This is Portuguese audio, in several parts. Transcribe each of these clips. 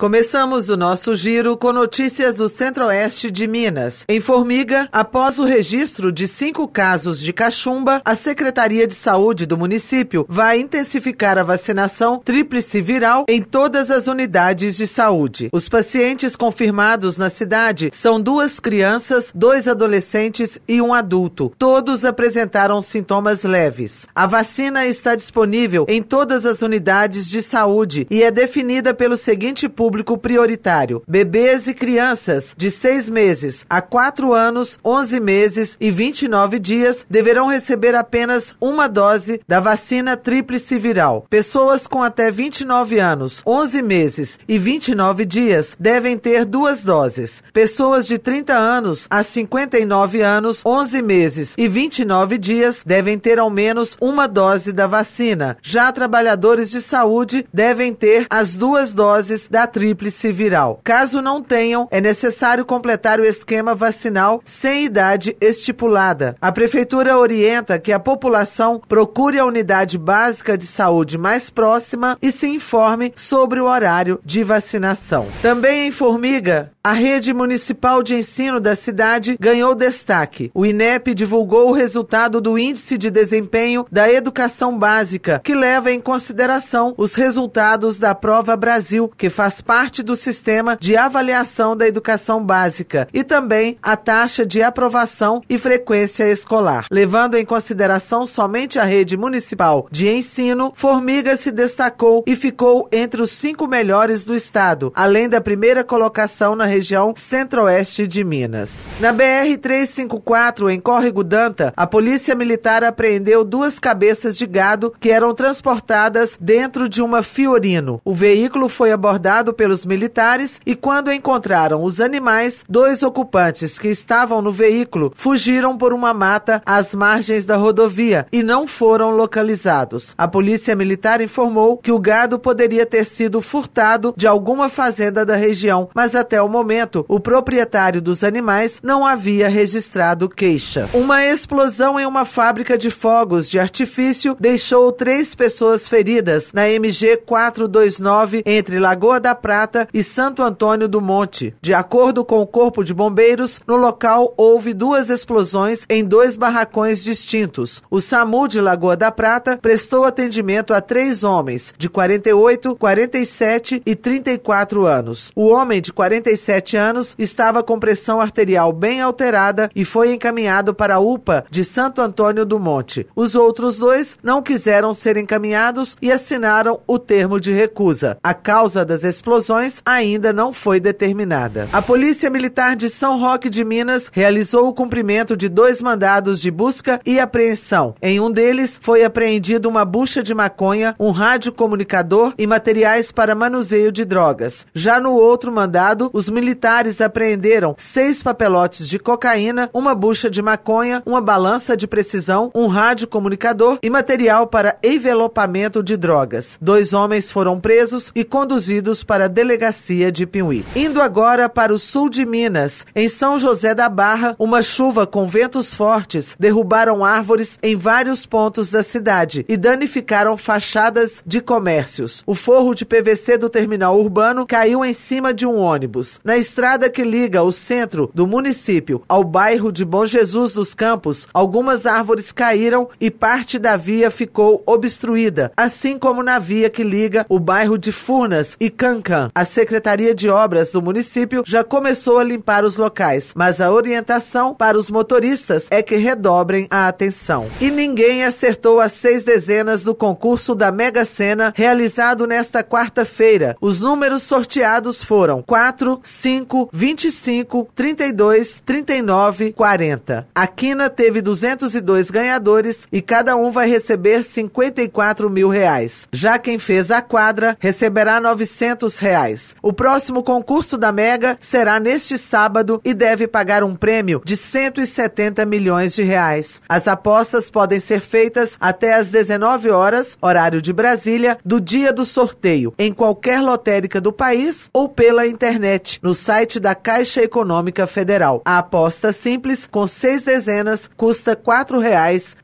Começamos o nosso giro com notícias do centro-oeste de Minas. Em Formiga, após o registro de cinco casos de cachumba, a Secretaria de Saúde do município vai intensificar a vacinação tríplice viral em todas as unidades de saúde. Os pacientes confirmados na cidade são duas crianças, dois adolescentes e um adulto. Todos apresentaram sintomas leves. A vacina está disponível em todas as unidades de saúde e é definida pelo seguinte público público prioritário: bebês e crianças de 6 meses a 4 anos, 11 meses e 29 dias deverão receber apenas uma dose da vacina tríplice viral. Pessoas com até 29 anos, 11 meses e 29 dias devem ter duas doses. Pessoas de 30 anos a 59 anos, 11 meses e 29 dias devem ter ao menos uma dose da vacina. Já trabalhadores de saúde devem ter as duas doses da tríplice tríplice viral. Caso não tenham, é necessário completar o esquema vacinal sem idade estipulada. A prefeitura orienta que a população procure a unidade básica de saúde mais próxima e se informe sobre o horário de vacinação. Também em Formiga, a rede municipal de ensino da cidade ganhou destaque. O INEP divulgou o resultado do Índice de Desempenho da Educação Básica, que leva em consideração os resultados da Prova Brasil, que faz parte do sistema de avaliação da educação básica, e também a taxa de aprovação e frequência escolar. Levando em consideração somente a rede municipal de ensino, Formiga se destacou e ficou entre os cinco melhores do estado, além da primeira colocação na rede região centro-oeste de Minas. Na BR-354, em Córrego Danta, a Polícia Militar apreendeu duas cabeças de gado que eram transportadas dentro de uma Fiorino. O veículo foi abordado pelos militares e, quando encontraram os animais, dois ocupantes que estavam no veículo fugiram por uma mata às margens da rodovia e não foram localizados. A Polícia Militar informou que o gado poderia ter sido furtado de alguma fazenda da região, mas até o momento momento, o proprietário dos animais não havia registrado queixa. Uma explosão em uma fábrica de fogos de artifício deixou três pessoas feridas na MG 429 entre Lagoa da Prata e Santo Antônio do Monte. De acordo com o Corpo de Bombeiros, no local houve duas explosões em dois barracões distintos. O SAMU de Lagoa da Prata prestou atendimento a três homens de 48, 47 e 34 anos. O homem de 47 37 anos, estava com pressão arterial bem alterada e foi encaminhado para a UPA de Santo Antônio do Monte. Os outros dois não quiseram ser encaminhados e assinaram o termo de recusa. A causa das explosões ainda não foi determinada. A Polícia Militar de São Roque de Minas realizou o cumprimento de dois mandados de busca e apreensão. Em um deles, foi apreendido uma bucha de maconha, um rádio comunicador e materiais para manuseio de drogas. Já no outro mandado, os militares apreenderam seis papelotes de cocaína, uma bucha de maconha, uma balança de precisão, um rádio comunicador e material para envelopamento de drogas. Dois homens foram presos e conduzidos para a delegacia de Pinhuí. Indo agora para o sul de Minas, em São José da Barra, uma chuva com ventos fortes derrubaram árvores em vários pontos da cidade e danificaram fachadas de comércios. O forro de PVC do terminal urbano caiu em cima de um ônibus na estrada que liga o centro do município ao bairro de Bom Jesus dos Campos, algumas árvores caíram e parte da via ficou obstruída, assim como na via que liga o bairro de Furnas e Cancan. A Secretaria de Obras do município já começou a limpar os locais, mas a orientação para os motoristas é que redobrem a atenção. E ninguém acertou as seis dezenas do concurso da Mega Sena realizado nesta quarta-feira. Os números sorteados foram 4, 5 25 32 39 40. A Quina teve 202 ganhadores e cada um vai receber 54 mil reais. Já quem fez a quadra receberá 900 reais. O próximo concurso da Mega será neste sábado e deve pagar um prêmio de 170 milhões de reais. As apostas podem ser feitas até às 19 horas, horário de Brasília, do dia do sorteio, em qualquer lotérica do país ou pela internet. No no site da Caixa Econômica Federal. A aposta simples, com seis dezenas, custa R$ 4,50.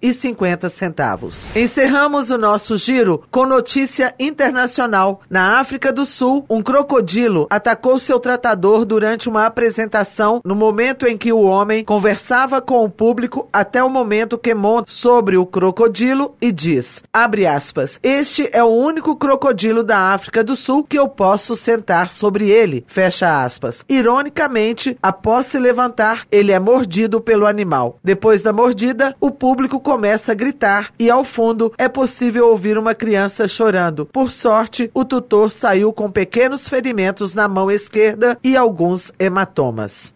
Encerramos o nosso giro com notícia internacional. Na África do Sul, um crocodilo atacou seu tratador durante uma apresentação no momento em que o homem conversava com o público até o momento que monta sobre o crocodilo e diz, abre aspas, este é o único crocodilo da África do Sul que eu posso sentar sobre ele, fecha aspas aspas. Ironicamente, após se levantar, ele é mordido pelo animal. Depois da mordida, o público começa a gritar e ao fundo é possível ouvir uma criança chorando. Por sorte, o tutor saiu com pequenos ferimentos na mão esquerda e alguns hematomas.